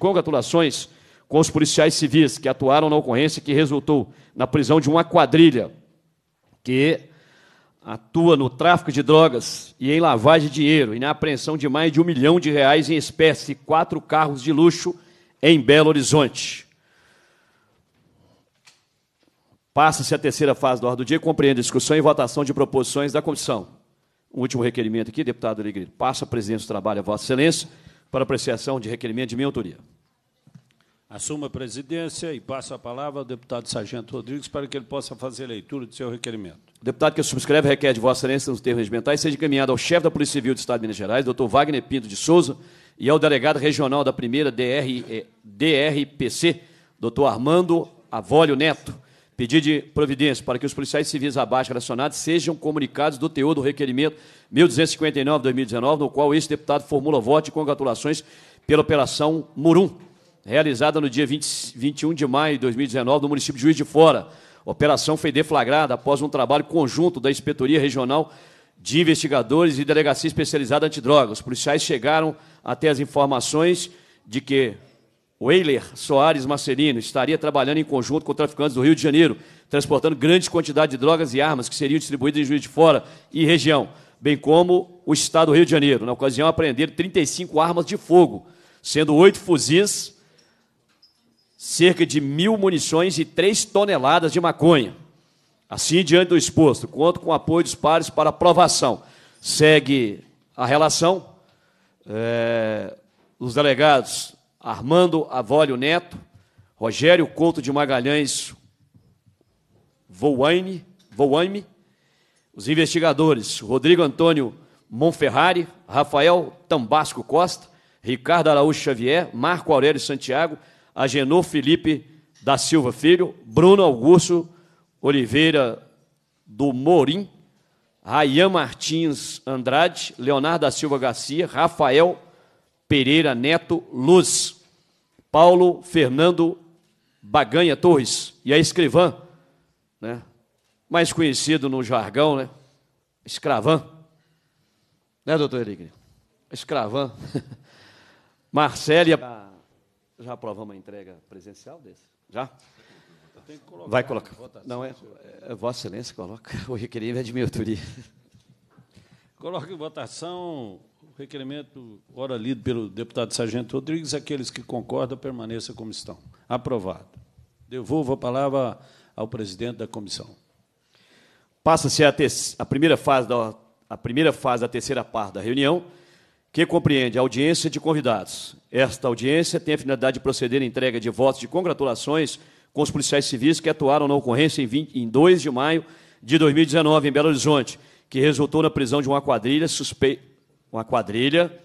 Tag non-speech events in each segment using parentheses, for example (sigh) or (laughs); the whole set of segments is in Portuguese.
congratulações com os policiais civis que atuaram na ocorrência que resultou na prisão de uma quadrilha que atua no tráfico de drogas e em lavagem de dinheiro e na apreensão de mais de um milhão de reais em espécie e quatro carros de luxo em Belo Horizonte. Passa-se a terceira fase da ordem do dia, compreende a discussão e votação de proposições da comissão. Um último requerimento aqui, deputado Alegre. Passa a presidência do trabalho, a Vossa Excelência, para apreciação de requerimento de minha autoria assuma a presidência e passo a palavra ao deputado Sargento Rodrigues para que ele possa fazer a leitura do seu requerimento. O deputado que subscreve requer de Vossa Excelência nos termos regimentais seja encaminhado ao chefe da Polícia Civil do Estado de Minas Gerais, doutor Wagner Pinto de Souza, e ao delegado regional da primeira DR, eh, DRPC, doutor Armando Avólio Neto, pedir de providência para que os policiais civis abaixo relacionados sejam comunicados do teor do requerimento 1259-2019, no qual este deputado formula voto de congratulações pela Operação Murum realizada no dia 20, 21 de maio de 2019 no município de Juiz de Fora. A operação foi deflagrada após um trabalho conjunto da Inspetoria Regional de Investigadores e Delegacia Especializada Antidrogas. Os policiais chegaram até as informações de que Weiler Soares Marcelino estaria trabalhando em conjunto com traficantes do Rio de Janeiro, transportando grandes quantidades de drogas e armas que seriam distribuídas em Juiz de Fora e região, bem como o Estado do Rio de Janeiro. Na ocasião, apreenderam 35 armas de fogo, sendo oito fuzis, cerca de mil munições e três toneladas de maconha. Assim, diante do exposto, conto com o apoio dos pares para aprovação. Segue a relação. É, os delegados Armando Avólio Neto, Rogério Couto de Magalhães Voaime, Voaime os investigadores Rodrigo Antônio Monferrari, Rafael Tambasco Costa, Ricardo Araújo Xavier, Marco Aurélio Santiago, Agenor Felipe da Silva Filho, Bruno Augusto Oliveira do Morim, Rayan Martins Andrade, Leonardo da Silva Garcia, Rafael Pereira Neto Luz, Paulo Fernando Baganha Torres e a escrivã, né? mais conhecido no jargão, né? escravã, né, doutor Henrique? Escravã. (laughs) Marcélia já aprovamos a entrega presencial desse? Já? Colocar Vai colocar. Não é, é, Vossa Excelência coloca o requerimento é de minha autoria. Coloca em votação o requerimento, ora lido pelo deputado Sargento Rodrigues, aqueles que concordam permaneçam como estão. Aprovado. Devolvo a palavra ao presidente da comissão. Passa-se a, a, primeira fase da a primeira fase da terceira parte da reunião que compreende a audiência de convidados. Esta audiência tem a finalidade de proceder à entrega de votos de congratulações com os policiais civis que atuaram na ocorrência em, 20, em 2 de maio de 2019, em Belo Horizonte, que resultou na prisão de uma quadrilha suspeita. Uma quadrilha.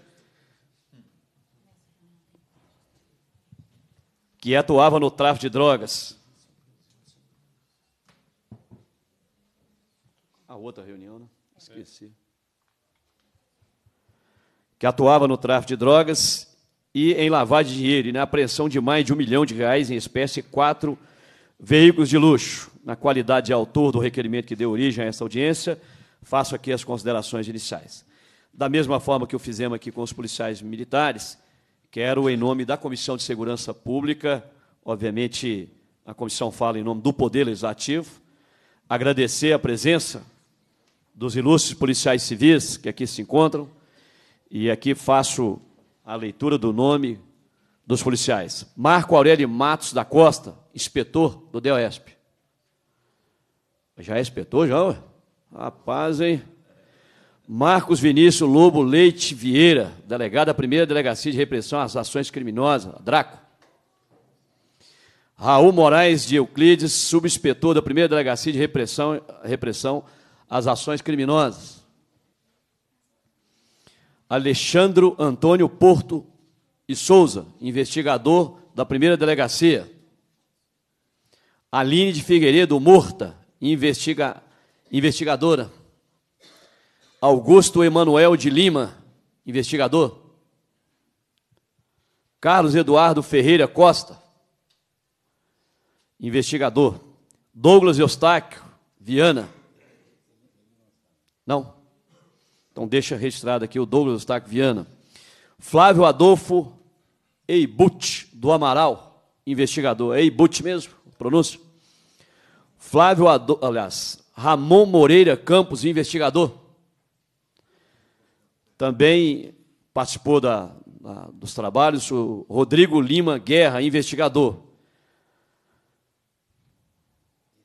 que atuava no tráfico de drogas. A outra reunião, né? Esqueci. É que atuava no tráfico de drogas e em lavagem de dinheiro, e na apreensão de mais de um milhão de reais em espécie quatro veículos de luxo. Na qualidade de autor do requerimento que deu origem a essa audiência, faço aqui as considerações iniciais. Da mesma forma que o fizemos aqui com os policiais militares, quero, em nome da Comissão de Segurança Pública, obviamente a comissão fala em nome do Poder Legislativo, agradecer a presença dos ilustres policiais civis que aqui se encontram, e aqui faço a leitura do nome dos policiais. Marco Aurélio Matos da Costa, inspetor do DOESP. Já é inspetor, já? Ué? Rapaz, hein? Marcos Vinícius Lobo Leite Vieira, delegado da primeira delegacia de repressão às ações criminosas, Draco. Raul Moraes de Euclides, subinspetor da primeira delegacia de repressão, repressão às ações criminosas. Alexandro Antônio Porto e Souza, investigador da primeira delegacia. Aline de Figueiredo, morta, investiga, investigadora. Augusto Emanuel de Lima, investigador. Carlos Eduardo Ferreira Costa, investigador. Douglas Eustáquio Viana. Não. Então deixa registrado aqui o Douglas Eustáquio Viana. Flávio Adolfo Eibut, do Amaral, investigador. Eibut mesmo, pronúncio? Flávio Adolfo, aliás, Ramon Moreira Campos, investigador. Também participou da, da, dos trabalhos o Rodrigo Lima Guerra, investigador.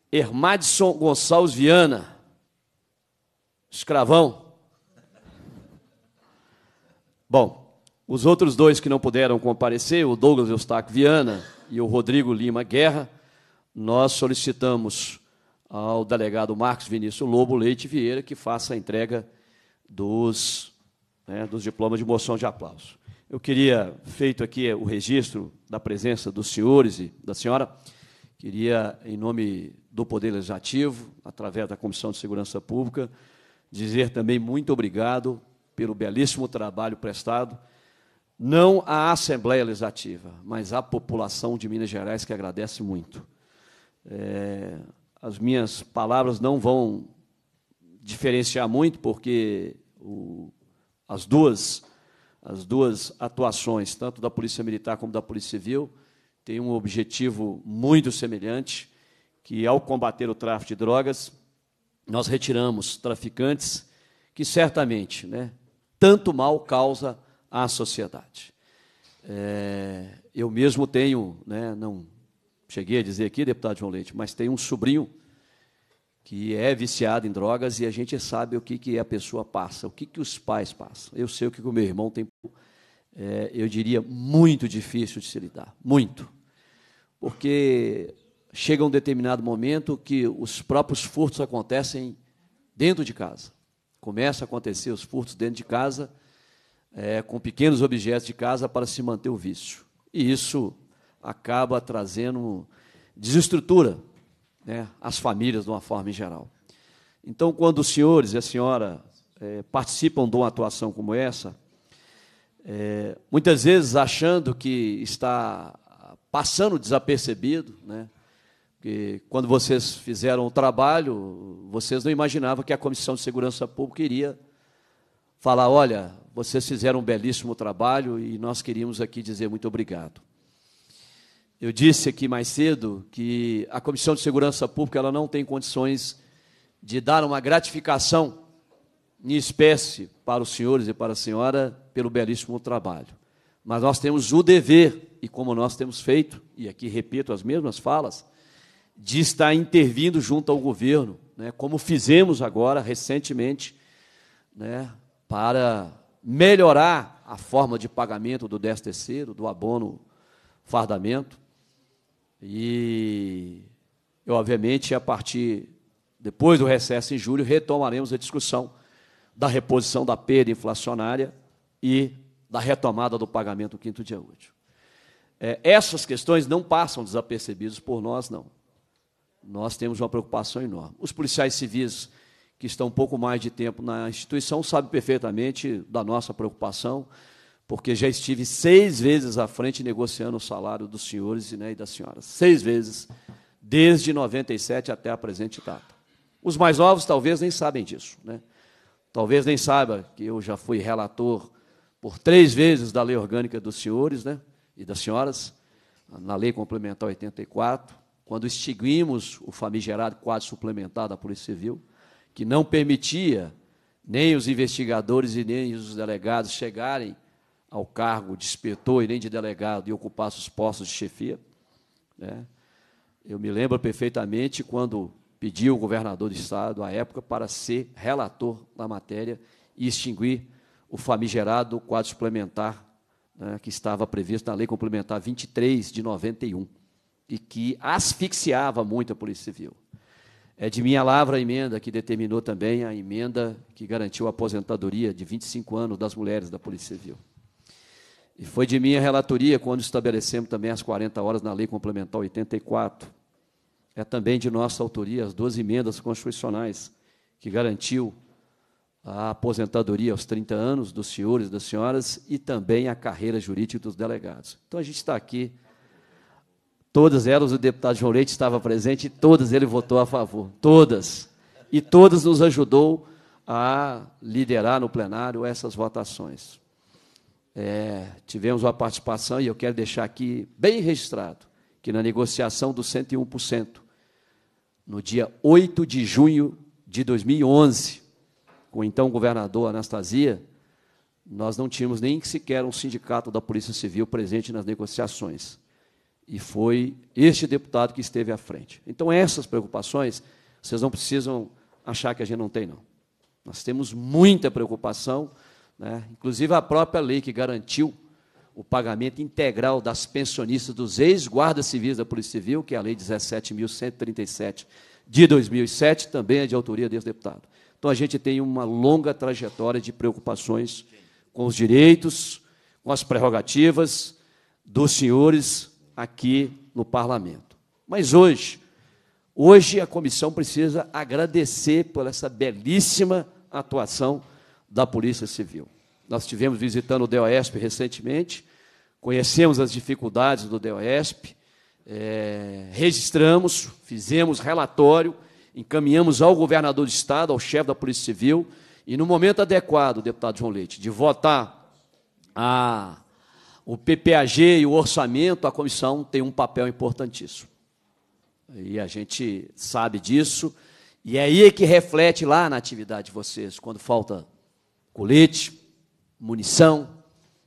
Hermadson Gonçalves Viana, escravão. Bom, os outros dois que não puderam comparecer, o Douglas Eustáquio Viana e o Rodrigo Lima Guerra, nós solicitamos ao delegado Marcos Vinícius Lobo Leite Vieira que faça a entrega dos, né, dos diplomas de moção de aplauso. Eu queria, feito aqui o registro da presença dos senhores e da senhora, queria, em nome do Poder Legislativo, através da Comissão de Segurança Pública, dizer também muito obrigado pelo belíssimo trabalho prestado, não à Assembleia Legislativa, mas à população de Minas Gerais, que agradece muito. É, as minhas palavras não vão diferenciar muito, porque o, as duas as duas atuações, tanto da Polícia Militar como da Polícia Civil, têm um objetivo muito semelhante, que ao combater o tráfico de drogas, nós retiramos traficantes que certamente, né, tanto mal causa à sociedade. É, eu mesmo tenho, né, não cheguei a dizer aqui, deputado João Leite, mas tenho um sobrinho que é viciado em drogas e a gente sabe o que, que a pessoa passa, o que, que os pais passam. Eu sei o que o meu irmão tem, é, eu diria, muito difícil de se lidar, muito. Porque chega um determinado momento que os próprios furtos acontecem dentro de casa começa a acontecer os furtos dentro de casa, é, com pequenos objetos de casa para se manter o vício. E isso acaba trazendo desestrutura né, às famílias de uma forma em geral. Então, quando os senhores e a senhora é, participam de uma atuação como essa, é, muitas vezes achando que está passando desapercebido, né? que quando vocês fizeram o trabalho, vocês não imaginavam que a Comissão de Segurança Pública iria falar: olha, vocês fizeram um belíssimo trabalho e nós queríamos aqui dizer muito obrigado. Eu disse aqui mais cedo que a Comissão de Segurança Pública ela não tem condições de dar uma gratificação em espécie para os senhores e para a senhora pelo belíssimo trabalho. Mas nós temos o dever, e como nós temos feito, e aqui repito as mesmas falas, de estar intervindo junto ao governo, né, como fizemos agora recentemente, né, para melhorar a forma de pagamento do 10 terceiro, do abono fardamento. E, obviamente, a partir, depois do recesso em julho, retomaremos a discussão da reposição da perda inflacionária e da retomada do pagamento do quinto dia útil. É, essas questões não passam desapercebidas por nós, não nós temos uma preocupação enorme. Os policiais civis que estão um pouco mais de tempo na instituição sabem perfeitamente da nossa preocupação, porque já estive seis vezes à frente negociando o salário dos senhores né, e das senhoras. Seis vezes, desde 97 até a presente data. Os mais novos talvez nem sabem disso. Né? Talvez nem saiba que eu já fui relator por três vezes da lei orgânica dos senhores né, e das senhoras, na lei complementar 84, quando extinguimos o famigerado quadro suplementar da Polícia Civil, que não permitia nem os investigadores e nem os delegados chegarem ao cargo de inspetor e nem de delegado e ocupassem os postos de chefia. Né? Eu me lembro perfeitamente quando pedi ao governador do Estado, à época, para ser relator da matéria e extinguir o famigerado quadro suplementar né, que estava previsto na Lei Complementar 23 de 91 e que asfixiava muito a Polícia Civil. É de minha lavra a emenda que determinou também a emenda que garantiu a aposentadoria de 25 anos das mulheres da Polícia Civil. E foi de minha relatoria quando estabelecemos também as 40 horas na Lei Complementar 84. É também de nossa autoria as duas emendas constitucionais que garantiu a aposentadoria aos 30 anos dos senhores e das senhoras e também a carreira jurídica dos delegados. Então a gente está aqui Todas elas, o deputado João Leite estava presente e todas ele votou a favor. Todas. E todas nos ajudou a liderar no plenário essas votações. É, tivemos uma participação, e eu quero deixar aqui bem registrado, que na negociação do 101%, no dia 8 de junho de 2011, com o então governador Anastasia, nós não tínhamos nem sequer um sindicato da Polícia Civil presente nas negociações. E foi este deputado que esteve à frente. Então, essas preocupações, vocês não precisam achar que a gente não tem, não. Nós temos muita preocupação, né? inclusive a própria lei que garantiu o pagamento integral das pensionistas dos ex-guardas civis da Polícia Civil, que é a Lei 17.137 de 2007, também é de autoria desse deputado. Então, a gente tem uma longa trajetória de preocupações com os direitos, com as prerrogativas dos senhores aqui no parlamento. Mas hoje, hoje a comissão precisa agradecer por essa belíssima atuação da Polícia Civil. Nós estivemos visitando o DOESP recentemente, conhecemos as dificuldades do DOESP, é, eh, registramos, fizemos relatório, encaminhamos ao governador do Estado, ao chefe da Polícia Civil, e no momento adequado, deputado João Leite, de votar a o PPAG e o orçamento, a comissão tem um papel importantíssimo. E a gente sabe disso, e é aí que reflete lá na atividade de vocês, quando falta colete, munição,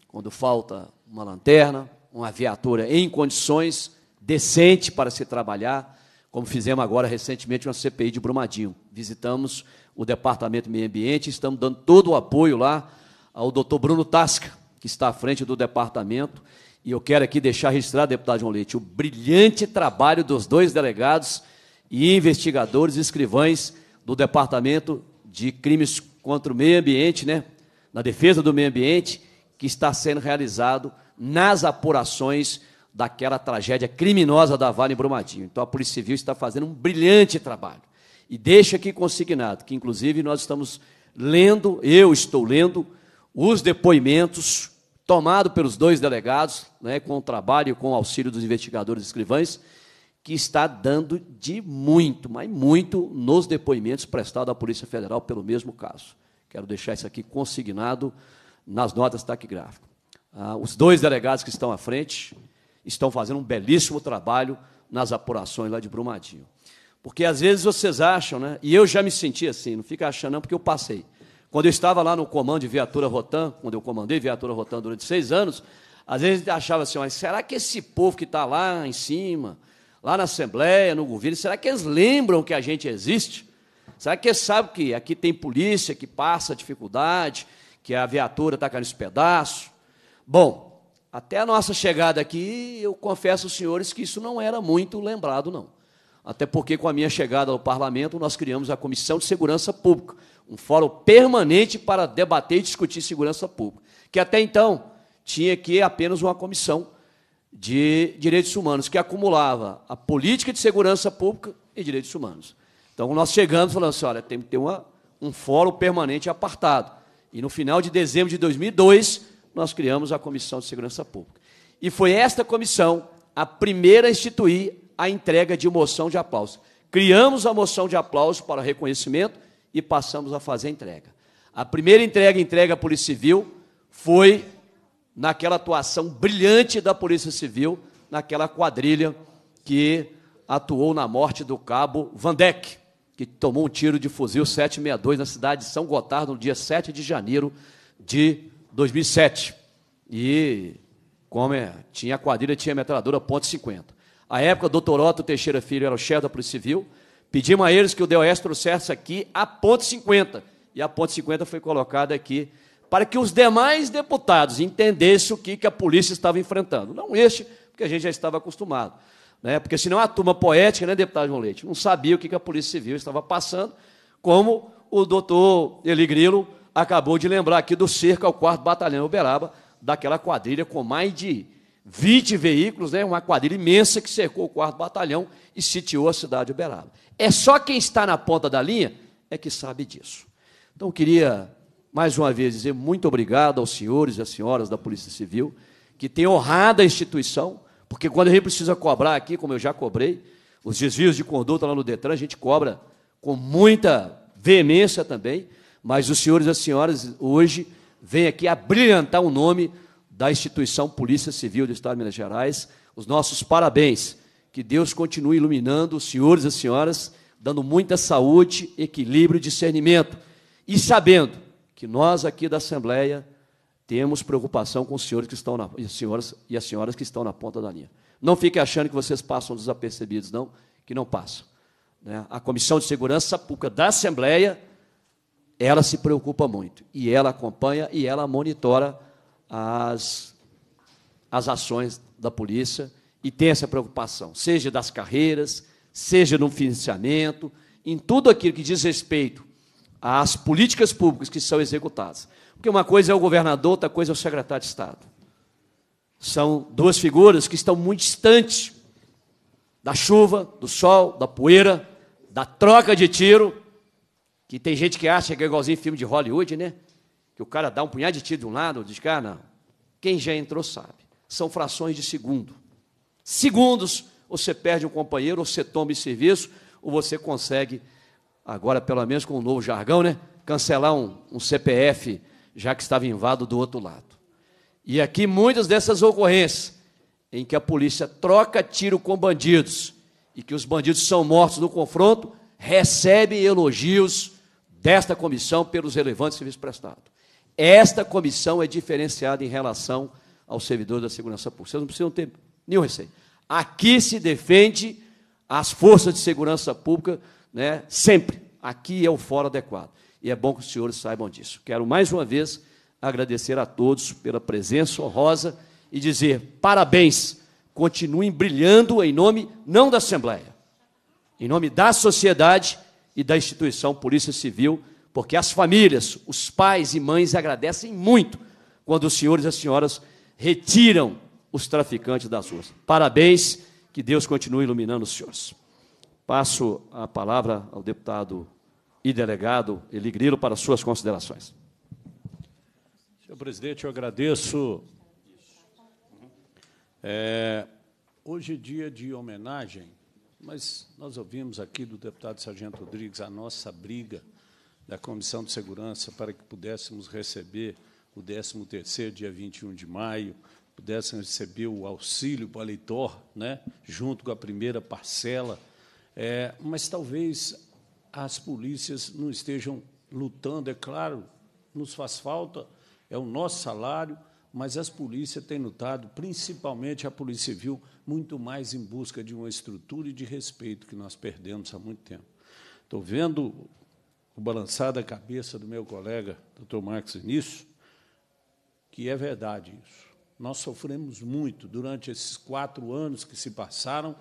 quando falta uma lanterna, uma viatura em condições decente para se trabalhar, como fizemos agora recentemente uma CPI de Brumadinho. Visitamos o Departamento de Meio Ambiente, estamos dando todo o apoio lá ao doutor Bruno Tasca, que está à frente do departamento. E eu quero aqui deixar registrado, deputado João Leite, o brilhante trabalho dos dois delegados e investigadores e escrivães do Departamento de Crimes contra o Meio Ambiente, né? na defesa do meio ambiente, que está sendo realizado nas apurações daquela tragédia criminosa da Vale em Brumadinho. Então, a Polícia Civil está fazendo um brilhante trabalho. E deixa aqui consignado que, inclusive, nós estamos lendo, eu estou lendo, os depoimentos tomado pelos dois delegados, né, com o trabalho e com o auxílio dos investigadores e escrivães, que está dando de muito, mas muito, nos depoimentos prestados à Polícia Federal pelo mesmo caso. Quero deixar isso aqui consignado nas notas taquigráficas. Ah, os dois delegados que estão à frente estão fazendo um belíssimo trabalho nas apurações lá de Brumadinho. Porque às vezes vocês acham, né? E eu já me senti assim, não fica achando não, porque eu passei. Quando eu estava lá no comando de viatura Rotan, quando eu comandei viatura Rotan durante seis anos, às vezes a gente achava assim, mas será que esse povo que está lá em cima, lá na Assembleia, no governo, será que eles lembram que a gente existe? Será que eles sabem que aqui tem polícia, que passa dificuldade, que a viatura está caindo os pedaços? Bom, até a nossa chegada aqui, eu confesso aos senhores que isso não era muito lembrado, não. Até porque, com a minha chegada ao parlamento, nós criamos a Comissão de Segurança Pública, um fórum permanente para debater e discutir segurança pública, que até então tinha que apenas uma comissão de direitos humanos, que acumulava a política de segurança pública e direitos humanos. Então, nós chegamos falando assim, olha, tem que ter uma, um fórum permanente apartado. E no final de dezembro de 2002, nós criamos a Comissão de Segurança Pública. E foi esta comissão a primeira a instituir a entrega de moção de aplauso. Criamos a moção de aplauso para reconhecimento e passamos a fazer a entrega. A primeira entrega, entrega à Polícia Civil, foi naquela atuação brilhante da Polícia Civil, naquela quadrilha que atuou na morte do cabo Vandeck que tomou um tiro de fuzil 762 na cidade de São Gotardo no dia 7 de janeiro de 2007. E como é, tinha a quadrilha, tinha metralhadora ponto .50. A época, o doutor Otto Teixeira Filho era o chefe da Polícia Civil, Pedimos a eles que o DOS trouxesse aqui a ponto 50, e a ponto 50 foi colocada aqui para que os demais deputados entendessem o que, que a polícia estava enfrentando. Não este, porque a gente já estava acostumado. Né? Porque senão a turma poética, né, deputado João Leite, não sabia o que, que a Polícia Civil estava passando, como o doutor Eli Grilo acabou de lembrar aqui do cerco ao quarto batalhão Uberaba, daquela quadrilha com mais de 20 veículos, né, uma quadrilha imensa que cercou o quarto batalhão e sitiou a cidade de Uberaba. É só quem está na ponta da linha é que sabe disso. Então, eu queria, mais uma vez, dizer muito obrigado aos senhores e às senhoras da Polícia Civil, que têm honrado a instituição, porque quando a gente precisa cobrar aqui, como eu já cobrei, os desvios de conduta lá no Detran, a gente cobra com muita veemência também, mas os senhores e as senhoras hoje vêm aqui a brilhantar o nome da instituição Polícia Civil do Estado de Minas Gerais. Os nossos parabéns. Que Deus continue iluminando os senhores e as senhoras, dando muita saúde, equilíbrio e discernimento. E sabendo que nós aqui da Assembleia temos preocupação com os senhores que estão na, e, as senhoras, e as senhoras que estão na ponta da linha. Não fique achando que vocês passam desapercebidos, não, que não passam. Né? A Comissão de Segurança Pública da Assembleia, ela se preocupa muito. E ela acompanha e ela monitora as, as ações da polícia e tem essa preocupação, seja das carreiras, seja no financiamento, em tudo aquilo que diz respeito às políticas públicas que são executadas. Porque uma coisa é o governador, outra coisa é o secretário de Estado. São duas figuras que estão muito distantes da chuva, do sol, da poeira, da troca de tiro, que tem gente que acha que é igualzinho filme de Hollywood, né? que o cara dá um punhado de tiro de um lado, diz, cara, não. Quem já entrou sabe. São frações de segundo. Segundos, você perde um companheiro, ou você toma em serviço, ou você consegue, agora pelo menos com o um novo jargão, né? Cancelar um, um CPF, já que estava invado do outro lado. E aqui muitas dessas ocorrências em que a polícia troca tiro com bandidos e que os bandidos são mortos no confronto, recebe elogios desta comissão pelos relevantes serviços prestados. Esta comissão é diferenciada em relação aos servidores da segurança pública. Vocês não precisam ter nenhum receio. Aqui se defende as forças de segurança pública, né, sempre. Aqui é o fórum adequado. E é bom que os senhores saibam disso. Quero mais uma vez agradecer a todos pela presença honrosa e dizer parabéns. Continuem brilhando em nome não da Assembleia, em nome da sociedade e da instituição Polícia Civil porque as famílias, os pais e mães agradecem muito quando os senhores e as senhoras retiram os traficantes das ruas. Parabéns, que Deus continue iluminando os senhores. Passo a palavra ao deputado e delegado Eli Grilo para suas considerações. Senhor presidente, eu agradeço. É, hoje é dia de homenagem, mas nós ouvimos aqui do deputado Sargento Rodrigues a nossa briga da Comissão de Segurança para que pudéssemos receber o 13º, dia 21 de maio, pudéssemos receber o auxílio para o eleitor, né, junto com a primeira parcela, é, mas talvez as polícias não estejam lutando, é claro, nos faz falta, é o nosso salário, mas as polícias têm lutado, principalmente a Polícia Civil, muito mais em busca de uma estrutura e de respeito que nós perdemos há muito tempo. Estou vendo o balançar da cabeça do meu colega, doutor Marcos Início, que é verdade isso. Nós sofremos muito durante esses quatro anos que se passaram,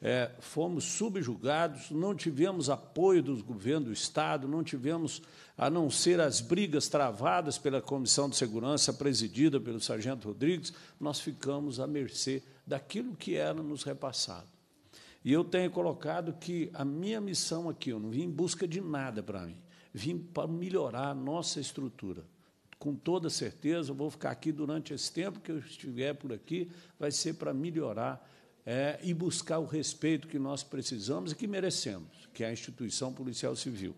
é, fomos subjugados, não tivemos apoio dos governos do Estado, não tivemos, a não ser as brigas travadas pela Comissão de Segurança, presidida pelo Sargento Rodrigues, nós ficamos à mercê daquilo que era nos repassado. E eu tenho colocado que a minha missão aqui, eu não vim em busca de nada para mim, vim para melhorar a nossa estrutura. Com toda certeza, eu vou ficar aqui durante esse tempo que eu estiver por aqui, vai ser para melhorar é, e buscar o respeito que nós precisamos e que merecemos, que é a instituição policial civil.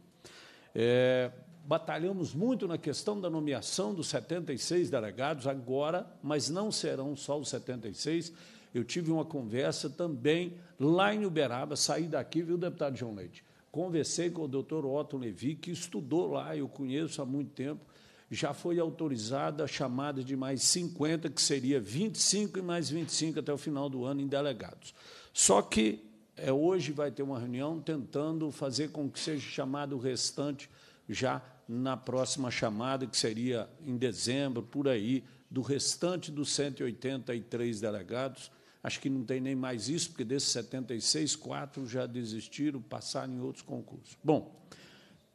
É, batalhamos muito na questão da nomeação dos 76 delegados agora, mas não serão só os 76 eu tive uma conversa também lá em Uberaba, saí daqui, viu, deputado João Leite? Conversei com o doutor Otto Levi, que estudou lá, eu conheço há muito tempo. Já foi autorizada a chamada de mais 50, que seria 25 e mais 25 até o final do ano em delegados. Só que é, hoje vai ter uma reunião tentando fazer com que seja chamado o restante já na próxima chamada, que seria em dezembro, por aí, do restante dos 183 delegados, Acho que não tem nem mais isso, porque desses 76, quatro já desistiram, passaram em outros concursos. Bom,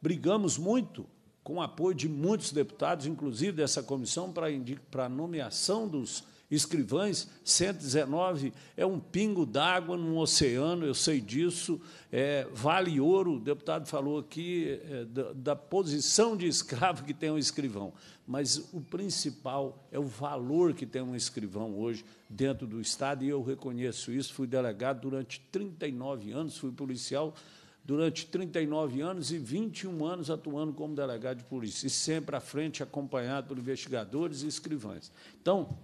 brigamos muito com o apoio de muitos deputados, inclusive dessa comissão, para a nomeação dos Escrivães, 119 é um pingo d'água num oceano, eu sei disso. É, vale ouro, o deputado falou aqui, é, da, da, posição de escravo que tem um escrivão. Mas o principal é o valor que tem um escrivão hoje dentro do Estado, e eu reconheço isso. Fui delegado durante 39 anos, fui policial durante 39 anos e 21 anos atuando como delegado de polícia, e sempre à frente, acompanhado por investigadores e escrivães. Então,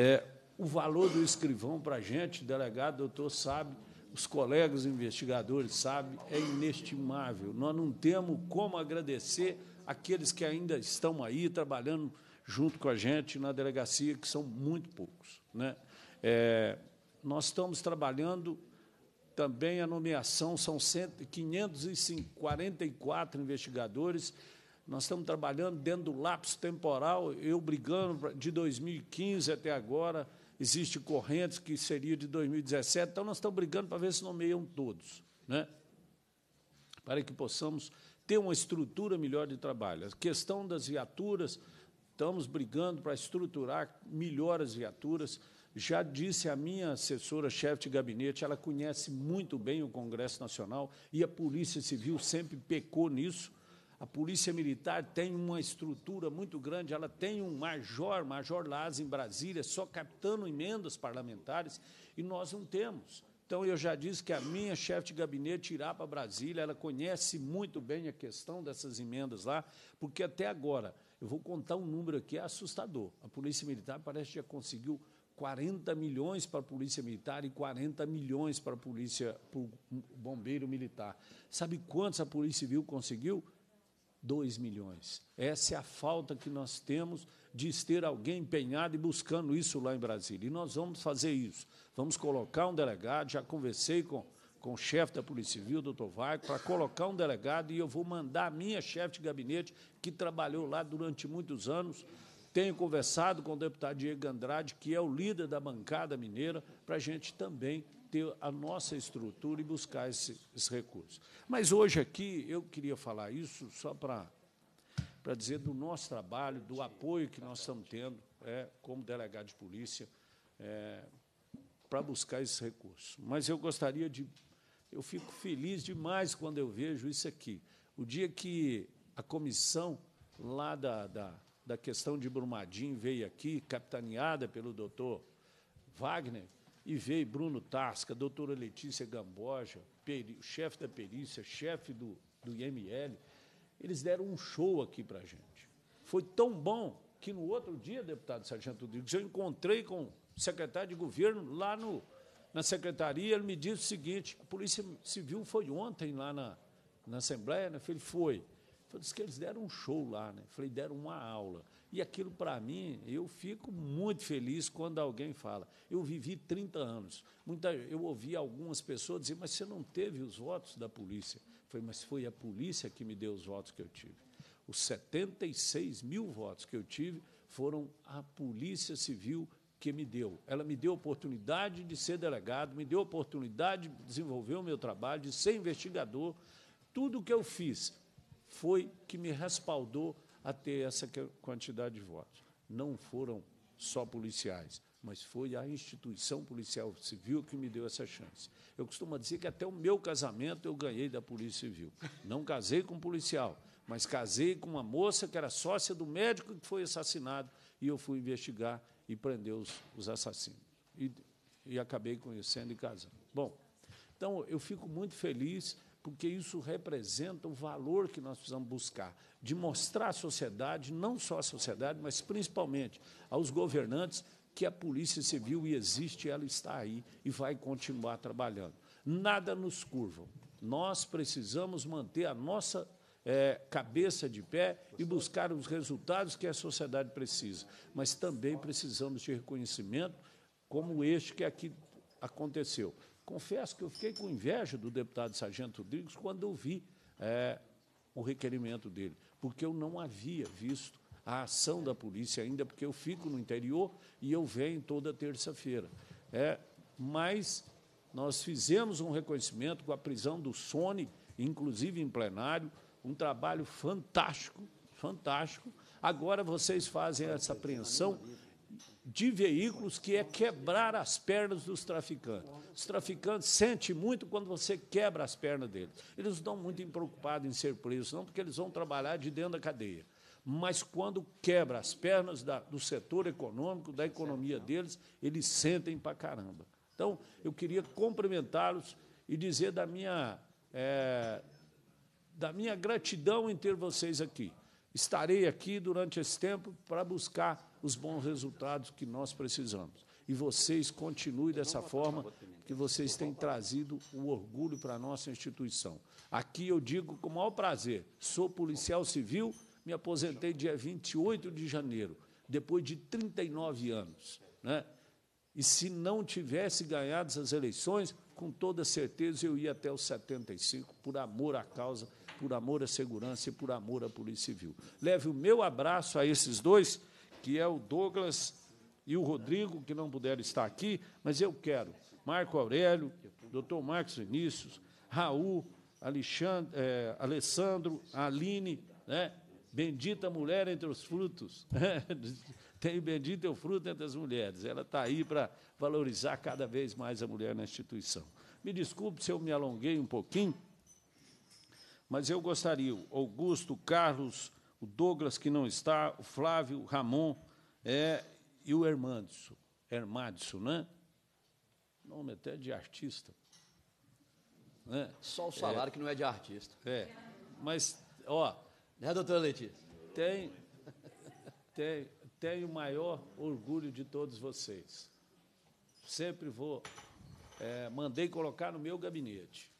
é, o valor do escrivão para a gente, delegado, doutor, sabe, os colegas investigadores sabem, é inestimável. Nós não temos como agradecer aqueles que ainda estão aí trabalhando junto com a gente na delegacia, que são muito poucos. Né? É, nós estamos trabalhando também a nomeação, são 544 investigadores nós estamos trabalhando dentro do lapso temporal, eu brigando de 2015 até agora, existe correntes que seria de 2017, então nós estamos brigando para ver se nomeiam todos, né? para que possamos ter uma estrutura melhor de trabalho. A questão das viaturas, estamos brigando para estruturar melhor as viaturas. Já disse a minha assessora, chefe de gabinete, ela conhece muito bem o Congresso Nacional e a Polícia Civil sempre pecou nisso a Polícia Militar tem uma estrutura muito grande, ela tem um major, Major Laz, em Brasília, só captando emendas parlamentares, e nós não temos. Então, eu já disse que a minha chefe de gabinete irá para Brasília, ela conhece muito bem a questão dessas emendas lá, porque até agora, eu vou contar um número aqui, é assustador. A Polícia Militar parece que já conseguiu 40 milhões para a Polícia Militar e 40 milhões para a Polícia para o Bombeiro Militar. Sabe quantos a Polícia Civil conseguiu? 2 milhões. Essa é a falta que nós temos de ter alguém empenhado e buscando isso lá em Brasília. E nós vamos fazer isso. Vamos colocar um delegado, já conversei com, com o chefe da Polícia Civil, doutor Vargas, para colocar um delegado e eu vou mandar a minha chefe de gabinete, que trabalhou lá durante muitos anos. Tenho conversado com o deputado Diego Andrade, que é o líder da bancada mineira, para a gente também ter a nossa estrutura e buscar esse, esse recurso. Mas hoje aqui eu queria falar isso só para para dizer do nosso trabalho, do apoio que nós estamos tendo é, como delegado de polícia é, para buscar esse recurso. Mas eu gostaria de. Eu fico feliz demais quando eu vejo isso aqui. O dia que a comissão lá da, da, da questão de Brumadinho veio aqui, capitaneada pelo doutor Wagner, e veio Bruno Tasca, doutora Letícia Gamboja, chefe da perícia, chefe do, do IML, eles deram um show aqui para a gente. Foi tão bom que no outro dia, deputado Sargento Rodrigues, eu encontrei com o secretário de governo lá no, na secretaria, ele me disse o seguinte, a Polícia Civil foi ontem lá na, na Assembleia, né? ele foi. Eu disse que eles deram um show lá, né? Falei, deram uma aula. E aquilo, para mim, eu fico muito feliz quando alguém fala. Eu vivi 30 anos. Muita, eu ouvi algumas pessoas dizer, mas você não teve os votos da polícia. Foi, mas foi a polícia que me deu os votos que eu tive. Os 76 mil votos que eu tive foram a Polícia Civil que me deu. Ela me deu oportunidade de ser delegado, me deu oportunidade de desenvolver o meu trabalho, de ser investigador. Tudo que eu fiz foi que me respaldou a ter essa quantidade de votos. Não foram só policiais, mas foi a instituição policial civil que me deu essa chance. Eu costumo dizer que até o meu casamento eu ganhei da Polícia Civil. Não casei com um policial, mas casei com uma moça que era sócia do médico que foi assassinado e eu fui investigar e prender os, os assassinos. E, e acabei conhecendo e casando. Bom, então eu fico muito feliz porque isso representa o valor que nós precisamos buscar, de mostrar à sociedade, não só à sociedade, mas principalmente aos governantes, que a Polícia Civil existe, ela está aí e vai continuar trabalhando. Nada nos curva. Nós precisamos manter a nossa é, cabeça de pé e buscar os resultados que a sociedade precisa. Mas também precisamos de reconhecimento como este que aqui aconteceu. Confesso que eu fiquei com inveja do deputado Sargento Rodrigues quando eu vi é, o requerimento dele, porque eu não havia visto a ação da polícia ainda, porque eu fico no interior e eu venho toda terça-feira. É, mas nós fizemos um reconhecimento com a prisão do Sony, inclusive em plenário, um trabalho fantástico, fantástico. Agora vocês fazem essa apreensão de veículos, que é quebrar as pernas dos traficantes. Os traficantes sentem muito quando você quebra as pernas deles. Eles não estão muito preocupados em ser presos, não, porque eles vão trabalhar de dentro da cadeia. Mas quando quebra as pernas da, do setor econômico, da economia deles, eles sentem para caramba. Então, eu queria cumprimentá-los e dizer da minha, é, da minha gratidão em ter vocês aqui. Estarei aqui durante esse tempo para buscar os bons resultados que nós precisamos. E vocês continuem então, dessa forma, que vocês têm trazido o orgulho para a nossa instituição. Aqui eu digo com o maior prazer: sou policial civil, me aposentei dia 28 de janeiro, depois de 39 anos. Né? E se não tivesse ganhado essas eleições, com toda certeza eu ia até os 75 por amor à causa por amor à segurança e por amor à Polícia Civil. Leve o meu abraço a esses dois, que é o Douglas e o Rodrigo, que não puderam estar aqui, mas eu quero Marco Aurélio, doutor Marcos Vinícius, Raul, Alexandre, é, Alessandro, Aline, né? bendita mulher entre os frutos. (laughs) Tem bendito é o fruto entre as mulheres. Ela está aí para valorizar cada vez mais a mulher na instituição. Me desculpe se eu me alonguei um pouquinho mas eu gostaria, o Augusto, o Carlos, o Douglas, que não está, o Flávio, o Ramon é, e o Hermandes. Hermadson, né? Nome até de artista. Né? Só o salário é, que não é de artista. É. Mas, ó. Né, doutora Letícia? Tem, tem, tenho o maior orgulho de todos vocês. Sempre vou. É, mandei colocar no meu gabinete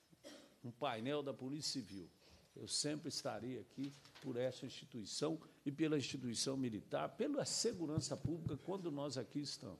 um painel da Polícia Civil eu sempre estarei aqui por essa instituição e pela instituição militar, pela segurança pública, quando nós aqui estamos.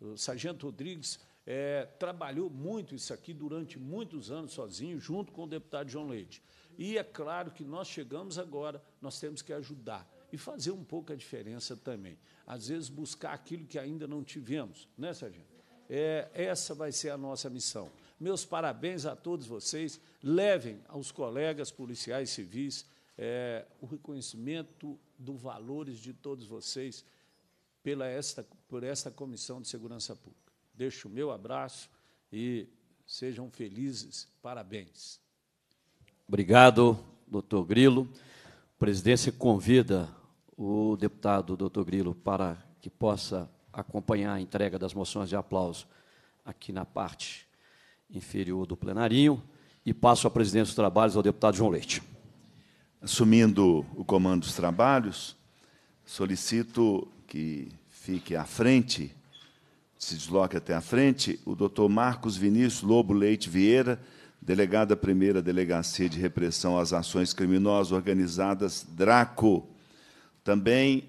O Sargento Rodrigues é, trabalhou muito isso aqui durante muitos anos sozinho, junto com o deputado João Leite. E é claro que nós chegamos agora, nós temos que ajudar e fazer um pouco a diferença também. Às vezes, buscar aquilo que ainda não tivemos, né, Sargento? É, essa vai ser a nossa missão meus parabéns a todos vocês. Levem aos colegas policiais civis é, o reconhecimento dos valores de todos vocês pela esta, por esta Comissão de Segurança Pública. Deixo o meu abraço e sejam felizes. Parabéns. Obrigado, doutor Grilo. A presidência convida o deputado doutor Grilo para que possa acompanhar a entrega das moções de aplauso aqui na parte inferior do plenarinho e passo a presidência dos trabalhos ao deputado João Leite. Assumindo o comando dos trabalhos, solicito que fique à frente, se desloque até à frente, o doutor Marcos Vinícius Lobo Leite Vieira, delegado da primeira Delegacia de Repressão às Ações Criminosas Organizadas, DRACO. Também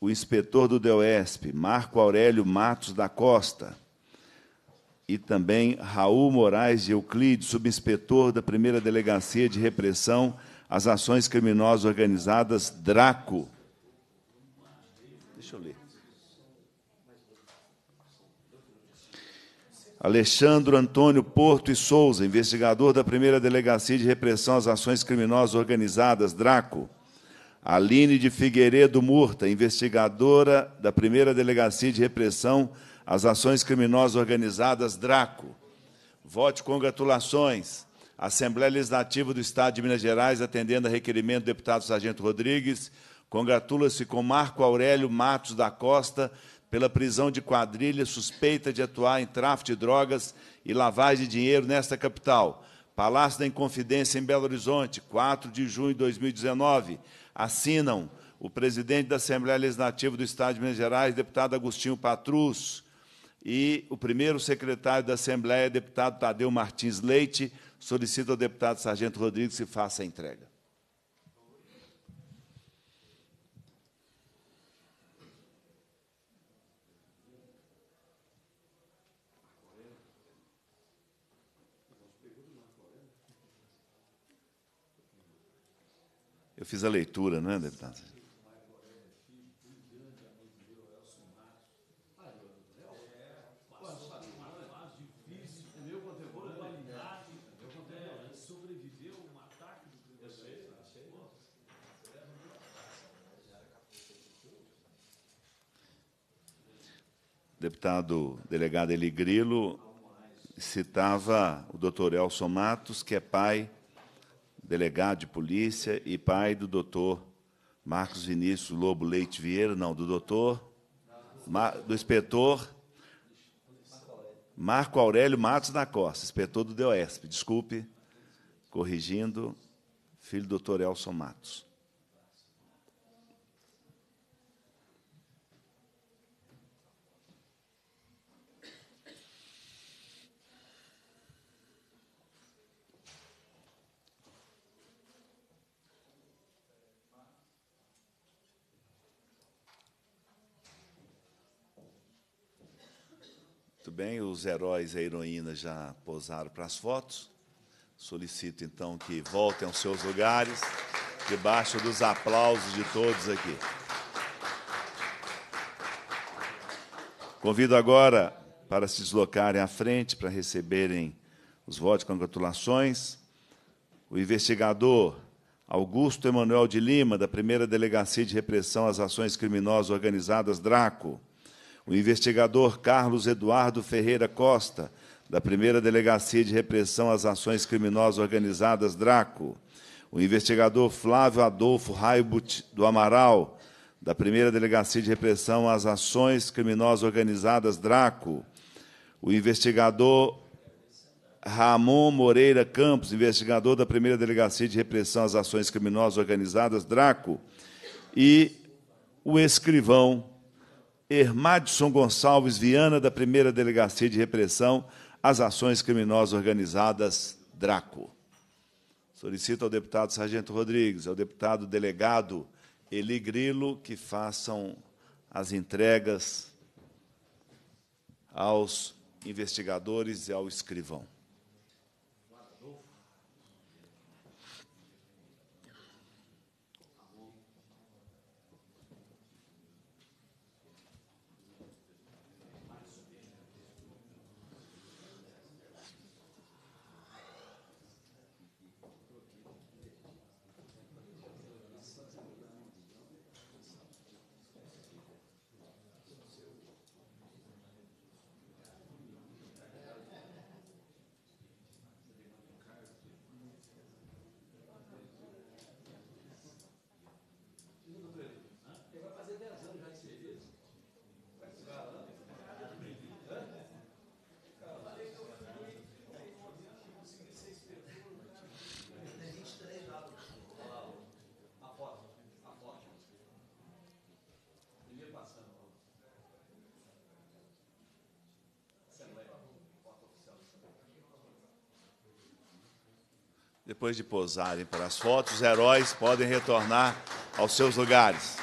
o inspetor do DEOESP, Marco Aurélio Matos da Costa e também Raul Moraes de Euclides, subinspetor da primeira Delegacia de Repressão às Ações Criminosas Organizadas, DRACO. Deixa eu ler. Alexandre Antônio Porto e Souza, investigador da primeira Delegacia de Repressão às Ações Criminosas Organizadas, DRACO. Aline de Figueiredo Murta, investigadora da primeira Delegacia de Repressão as ações criminosas organizadas DRACO. Vote congratulações. Assembleia Legislativa do Estado de Minas Gerais, atendendo a requerimento do deputado Sargento Rodrigues, congratula-se com Marco Aurélio Matos da Costa pela prisão de quadrilha suspeita de atuar em tráfico de drogas e lavagem de dinheiro nesta capital. Palácio da Inconfidência, em Belo Horizonte, 4 de junho de 2019. Assinam o presidente da Assembleia Legislativa do Estado de Minas Gerais, deputado Agostinho Patrus, e o primeiro secretário da Assembleia, é deputado Tadeu Martins Leite, solicita ao deputado Sargento Rodrigues que faça a entrega. Eu fiz a leitura, não é, deputado? deputado delegado Eli Grilo citava o doutor Elson Matos, que é pai, delegado de polícia, e pai do doutor Marcos Vinícius Lobo Leite Vieira, não, do doutor, do inspetor Marco Aurélio Matos da Costa, inspetor do DOESP, desculpe, corrigindo, filho do doutor Elson Matos. Muito bem, os heróis e heroínas já posaram para as fotos. Solicito então que voltem aos seus lugares, debaixo dos aplausos de todos aqui. Convido agora para se deslocarem à frente para receberem os votos de congratulações. O investigador Augusto Emanuel de Lima, da primeira Delegacia de Repressão às Ações Criminosas Organizadas, DRACO o investigador Carlos Eduardo Ferreira Costa, da primeira Delegacia de Repressão às Ações Criminosas Organizadas, DRACO, o investigador Flávio Adolfo Raibut do Amaral, da primeira Delegacia de Repressão às Ações Criminosas Organizadas, DRACO, o investigador Ramon Moreira Campos, investigador da primeira Delegacia de Repressão às Ações Criminosas Organizadas, DRACO, e o escrivão Hermadson Gonçalves Viana, da primeira Delegacia de Repressão às Ações Criminosas Organizadas, DRACO. Solicito ao deputado Sargento Rodrigues, ao deputado delegado Eli Grilo, que façam as entregas aos investigadores e ao escrivão. Depois de posarem para as fotos, os heróis podem retornar aos seus lugares.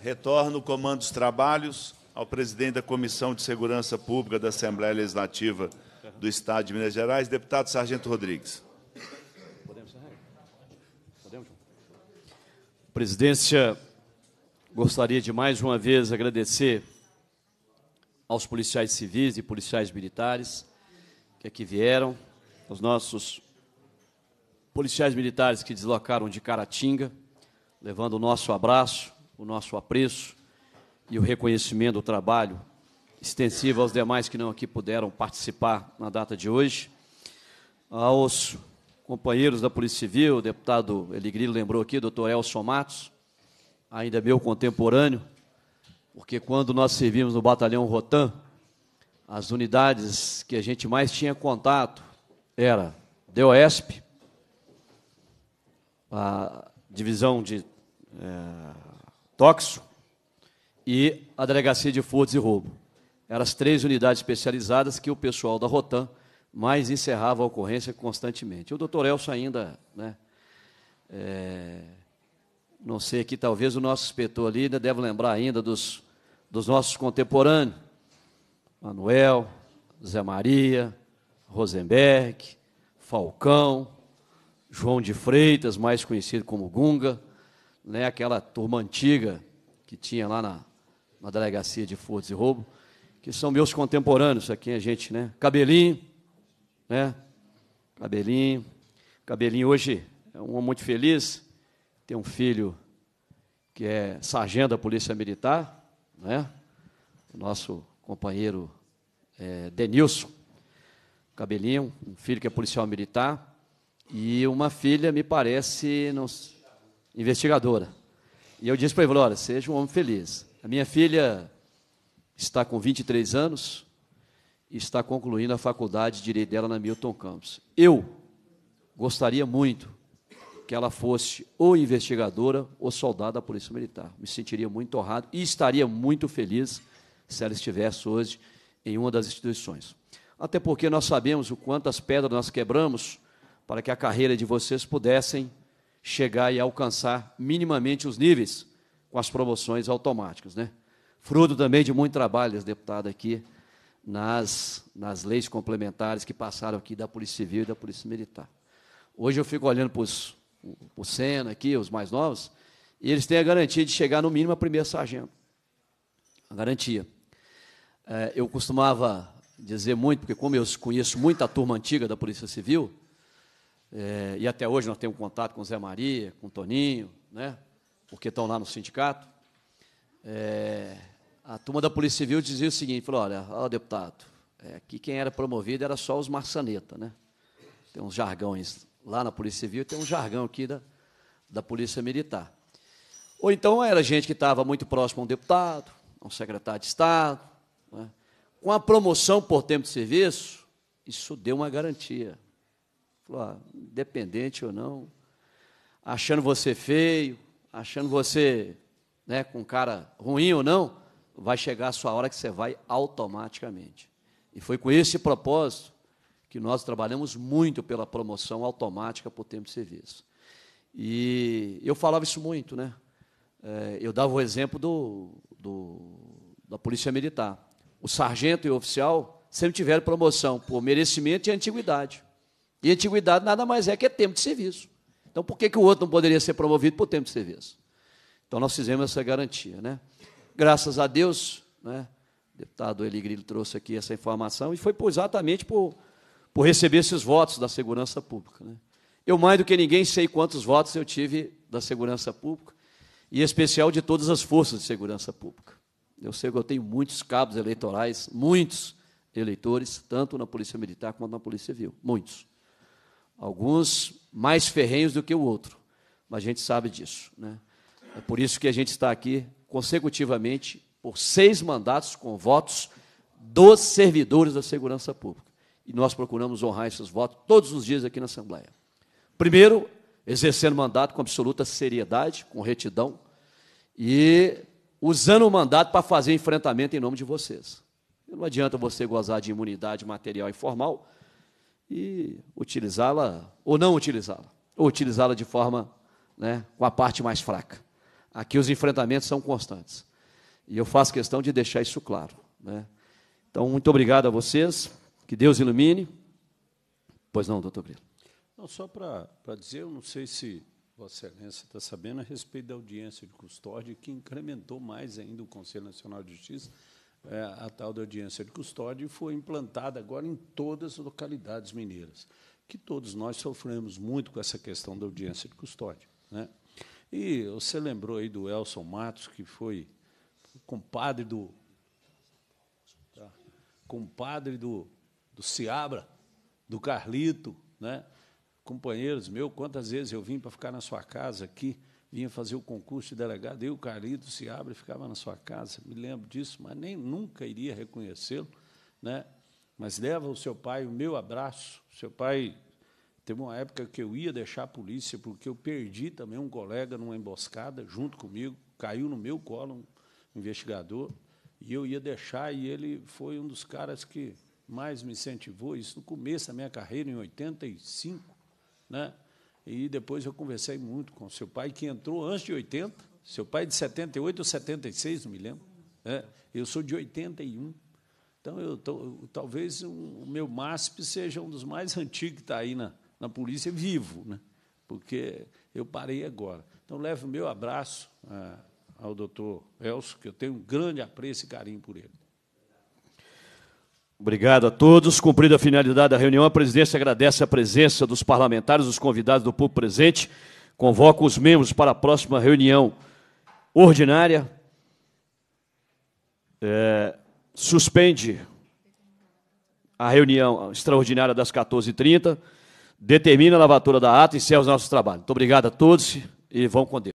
Retorno o comando dos trabalhos ao presidente da Comissão de Segurança Pública da Assembleia Legislativa do Estado de Minas Gerais, deputado Sargento Rodrigues. Podemos, né? Podemos. Presidência, gostaria de mais uma vez agradecer aos policiais civis e policiais militares que aqui vieram, aos nossos policiais militares que deslocaram de Caratinga, levando o nosso abraço, o nosso apreço e o reconhecimento do trabalho extensiva aos demais que não aqui puderam participar na data de hoje, aos ah, companheiros da Polícia Civil, o deputado Eligrilo lembrou aqui, doutor Elson Matos, ainda meu contemporâneo, porque quando nós servimos no batalhão Rotan, as unidades que a gente mais tinha contato era DOESP, a divisão de é, eh, tóxico, e a Delegacia de Furtos e Roubo eram as três unidades especializadas que o pessoal da Rotan mais encerrava a ocorrência constantemente. O doutor Elcio ainda, né, é, não sei aqui, talvez o nosso inspetor ali ainda deve lembrar ainda dos, dos nossos contemporâneos, Manuel, Zé Maria, Rosenberg, Falcão, João de Freitas, mais conhecido como Gunga, né, aquela turma antiga que tinha lá na, na delegacia de furtos e roubo que são meus contemporâneos aqui, a é gente, né? Cabelinho, né? Cabelinho. Cabelinho hoje é um homem muito feliz, tem um filho que é sargento da Polícia Militar, né? O nosso companheiro é, Denilson. Cabelinho, um filho que é policial militar, e uma filha, me parece, nos investigadora. E eu disse para ele, olha, seja um homem feliz. A minha filha está com 23 anos e está concluindo a faculdade de Direito dela na Milton Campos. Eu gostaria muito que ela fosse ou investigadora ou soldada da Polícia Militar. Me sentiria muito honrado e estaria muito feliz se ela estivesse hoje em uma das instituições. Até porque nós sabemos o quantas pedras nós quebramos para que a carreira de vocês pudessem chegar e alcançar minimamente os níveis com as promoções automáticas, né? fruto também de muito trabalho deputado aqui nas, nas leis complementares que passaram aqui da Polícia Civil e da Polícia Militar. Hoje eu fico olhando para o Senna aqui, os mais novos, e eles têm a garantia de chegar no mínimo a primeira sargento. A garantia. É, eu costumava dizer muito, porque como eu conheço muito a turma antiga da Polícia Civil, é, e até hoje nós temos contato com o Zé Maria, com o Toninho, né, porque estão lá no sindicato, é, a turma da Polícia Civil dizia o seguinte: falou, olha, deputado, é, aqui quem era promovido era só os maçaneta, né? Tem uns jargões lá na Polícia Civil, tem um jargão aqui da, da Polícia Militar. Ou então era gente que estava muito próximo a um deputado, a um secretário de Estado. Né? Com a promoção por tempo de serviço, isso deu uma garantia. Falou, ah, independente ou não, achando você feio, achando você né, com cara ruim ou não, vai chegar a sua hora que você vai automaticamente. E foi com esse propósito que nós trabalhamos muito pela promoção automática por tempo de serviço. E eu falava isso muito, né? É, eu dava o exemplo do, do, da Polícia Militar. O sargento e o oficial sempre tiveram promoção por merecimento e antiguidade. E antiguidade nada mais é que é tempo de serviço. Então, por que, que o outro não poderia ser promovido por tempo de serviço? Então nós fizemos essa garantia, né? Graças a Deus, né? O deputado Eli trouxe aqui essa informação e foi exatamente por, por receber esses votos da segurança pública, né? Eu mais do que ninguém sei quantos votos eu tive da segurança pública e em especial de todas as forças de segurança pública. Eu sei que eu tenho muitos cabos eleitorais, muitos eleitores, tanto na Polícia Militar quanto na Polícia Civil, muitos. Alguns mais ferrenhos do que o outro, mas a gente sabe disso, né? É por isso que a gente está aqui consecutivamente por seis mandatos com votos dos servidores da segurança pública. E nós procuramos honrar esses votos todos os dias aqui na Assembleia. Primeiro, exercendo o mandato com absoluta seriedade, com retidão e usando o mandato para fazer enfrentamento em nome de vocês. Não adianta você gozar de imunidade material e formal e utilizá-la ou não utilizá-la, ou utilizá-la de forma né, com a parte mais fraca. Aqui os enfrentamentos são constantes. E eu faço questão de deixar isso claro. Né? Então, muito obrigado a vocês. Que Deus ilumine. Pois não, doutor Brito. Não, só para dizer, eu não sei se Vossa Excelência está sabendo a respeito da audiência de custódia, que incrementou mais ainda o Conselho Nacional de Justiça. É, a tal da audiência de custódia e foi implantada agora em todas as localidades mineiras, que todos nós sofremos muito com essa questão da audiência de custódia. Né? E você lembrou aí do Elson Matos, que foi compadre do. Tá, compadre do, do Ciabra, do Carlito, né? companheiros meu, quantas vezes eu vim para ficar na sua casa aqui, vinha fazer o concurso de delegado, eu, o Carlito, se ficava na sua casa, me lembro disso, mas nem nunca iria reconhecê-lo, né? Mas leva o seu pai o meu abraço, seu pai Teve uma época que eu ia deixar a polícia, porque eu perdi também um colega numa emboscada junto comigo, caiu no meu colo um investigador, e eu ia deixar, e ele foi um dos caras que mais me incentivou, isso no começo da minha carreira, em 85. Né? E depois eu conversei muito com seu pai, que entrou antes de 80, seu pai de 78 ou 76, não me lembro. né eu sou de 81. Então, eu tô, talvez um, o meu MASP seja um dos mais (laughs) antigos que está aí na, na polícia vivo, né? porque eu parei agora. Então, leve o meu abraço é, ao doutor Elcio, que eu tenho um grande apreço e carinho por ele. Obrigado a todos. Cumprida a finalidade da reunião, a presidência agradece a presença dos parlamentares, dos convidados do público presente. Convoco os membros para a próxima reunião ordinária. É, suspende a reunião extraordinária das 14h30 determina a lavatura da ata e encerra os nossos trabalhos. Muito obrigado a todos e vão com Deus.